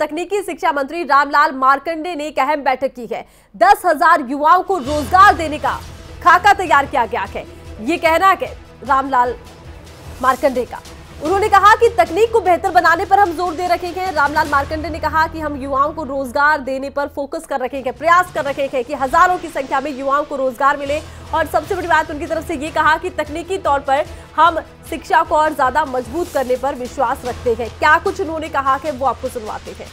तकनीकी शिक्षा मंत्री रामलाल मारकंडे ने एक अहम बैठक की है दस हजार युवाओं को रोजगार देने का खाका तैयार किया गया है ये कहना है रामलाल मारकंडे का उन्होंने कहा कि तकनीक को बेहतर बनाने पर हम जोर दे हैं रामलाल मार्कंडे ने कहा कि हम युवाओं को रोजगार देने पर फोकस कर हैं प्रयास कर हैं कि हजारों की संख्या में युवाओं को रोजगार मिले और सबसे बड़ी बात उनकी तरफ से ये कहा कि तकनीकी तौर पर हम शिक्षा को और ज्यादा मजबूत करने पर विश्वास रखते हैं क्या कुछ उन्होंने कहा है वो आपको सुनवाते हैं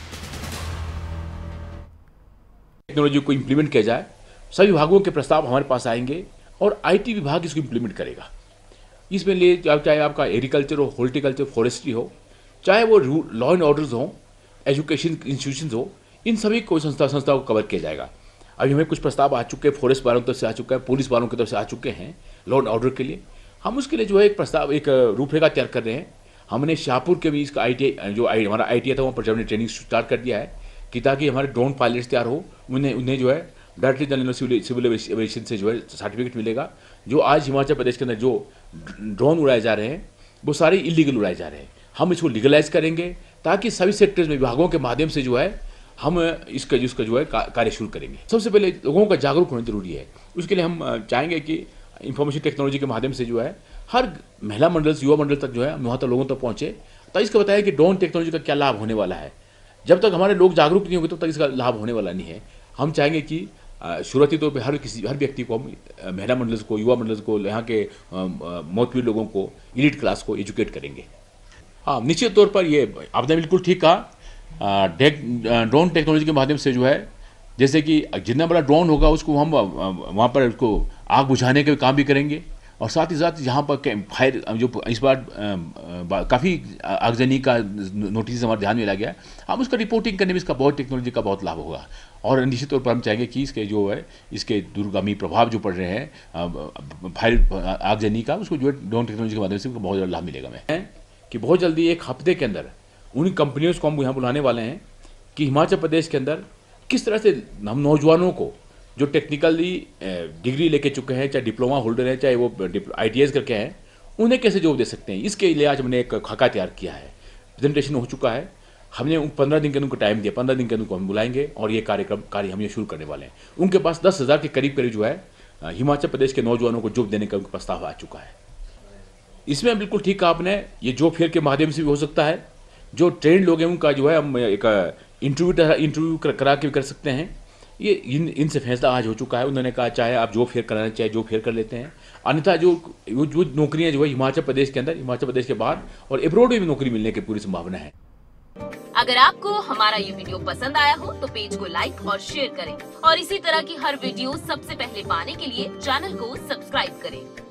टेक्नोलॉजी को इम्प्लीमेंट किया जाए सभी विभागों के प्रस्ताव हमारे पास आएंगे और आई विभाग इसको इम्प्लीमेंट करेगा इसमें लिए चाहे आपका एग्रीकल्चर हो हॉर्टिकल्चर फॉरेस्ट्री हो चाहे वो लॉ एंड ऑर्डर्स हों एजुकेशन इंस्टीट्यूशन हो इन सभी को संस्था संस्थाओं को कवर किया जाएगा अभी हमें कुछ प्रस्ताव आ चुके हैं फॉरेस्ट वालों की तरफ से आ चुका है पुलिस वालों की तरफ से आ चुके हैं लॉ एंड ऑर्डर के लिए हम उसके लिए जो है एक प्रस्ताव एक रूपरेखा तैयार कर रहे हैं हमने शाहपुर के भी इसका आई जो आई हमारा आई था वहाँ पर जब हमने ट्रेनिंग स्टार्ट कर दिया है कि ताकि हमारे ड्रोन पायलट्स तैयार हो उन्हें उन्हें जो है डायरेक्टली जनरल सिविल एविएशन से जो है सर्टिफिकेट मिलेगा जो आज हिमाचल प्रदेश के अंदर जो ड्रोन उड़ाए जा रहे हैं वो सारे इलीगल उड़ाए जा रहे हैं हम इसको लीगलाइज करेंगे ताकि सभी सेक्टर्स में विभागों के माध्यम से जो है हम इसका इसका जो है कार्य शुरू करेंगे सबसे पहले लोगों का जागरूक होना जरूरी है उसके लिए हम चाहेंगे कि इंफॉर्मेशन टेक्नोलॉजी के माध्यम से जो है हर महिला मंडल युवा मंडल तक जो है वहाँ तक लोगों तक पहुँचे तो इसका बताया कि ड्रोन टेक्नोलॉजी का क्या लाभ होने वाला है जब तक हमारे लोग जागरूक नहीं होंगे तब तो तक इसका लाभ होने वाला नहीं है हम चाहेंगे कि शुरुआती तौर पर हर किसी हर व्यक्ति को हम महिला मंडल को युवा मंडल को यहाँ के मोतवी लोगों को इलीट क्लास को एजुकेट करेंगे हाँ निश्चित तौर पर ये आपने बिल्कुल ठीक कहा ड्रोन टेक्नोलॉजी के माध्यम से जो है जैसे कि जितना बड़ा ड्रोन होगा उसको हम वहाँ पर उसको आग बुझाने के काम भी करेंगे और साथ ही साथ यहाँ पर फायर जो इस बार काफ़ी आगजनी का नोटिस हमारे ध्यान में ला गया हम उसका रिपोर्टिंग करने में इसका बहुत टेक्नोलॉजी का बहुत लाभ होगा और निश्चित तौर पर हम चाहेंगे कि इसके जो है इसके दूरगामी प्रभाव जो पड़ रहे हैं फायर आगजनी का उसको जो है ड्रोन टेक्नोलॉजी के माध्यम से बहुत ज़्यादा लाभ मिलेगा हमें कि बहुत जल्दी एक हफ्ते के अंदर उन कंपनियों को हम यहाँ बुलाने वाले हैं कि हिमाचल प्रदेश के अंदर किस तरह से हम नौजवानों को जो टेक्निकली डिग्री लेके चुके हैं चाहे डिप्लोमा होल्डर हैं चाहे वो आई करके हैं उन्हें कैसे जॉब दे सकते हैं इसके लिए आज हमने एक खाका तैयार किया है प्रेजेंटेशन हो चुका है हमने उन पंद्रह दिन के उनको टाइम दिया पंद्रह दिन के उनको हम बुलाएंगे और ये कार्यक्रम कार्य हम ये शुरू करने वाले हैं उनके पास दस हज़ार के करीब करीब जो है हिमाचल प्रदेश के नौजवानों को जॉब देने का उनका प्रस्ताव आ चुका है इसमें बिल्कुल ठीक कहा आपने ये जॉब फेयर के माध्यम से भी हो सकता है जो ट्रेंड लोग हैं उनका जो है हम एक इंटरव्यू इंटरव्यू करा के भी कर सकते हैं ये इन इनसे फैसला आज हो चुका है उन्होंने कहा चाहे आप जो फेयर कराना चाहे जो फेयर कर लेते हैं अन्यथा जो जो नौकरियाँ जो है हिमाचल प्रदेश के अंदर हिमाचल प्रदेश के बाहर और एब्रोड में भी नौकरी मिलने की पूरी संभावना है अगर आपको हमारा ये वीडियो पसंद आया हो तो पेज को लाइक और शेयर करें और इसी तरह की हर वीडियो सबसे पहले पाने के लिए चैनल को सब्सक्राइब करें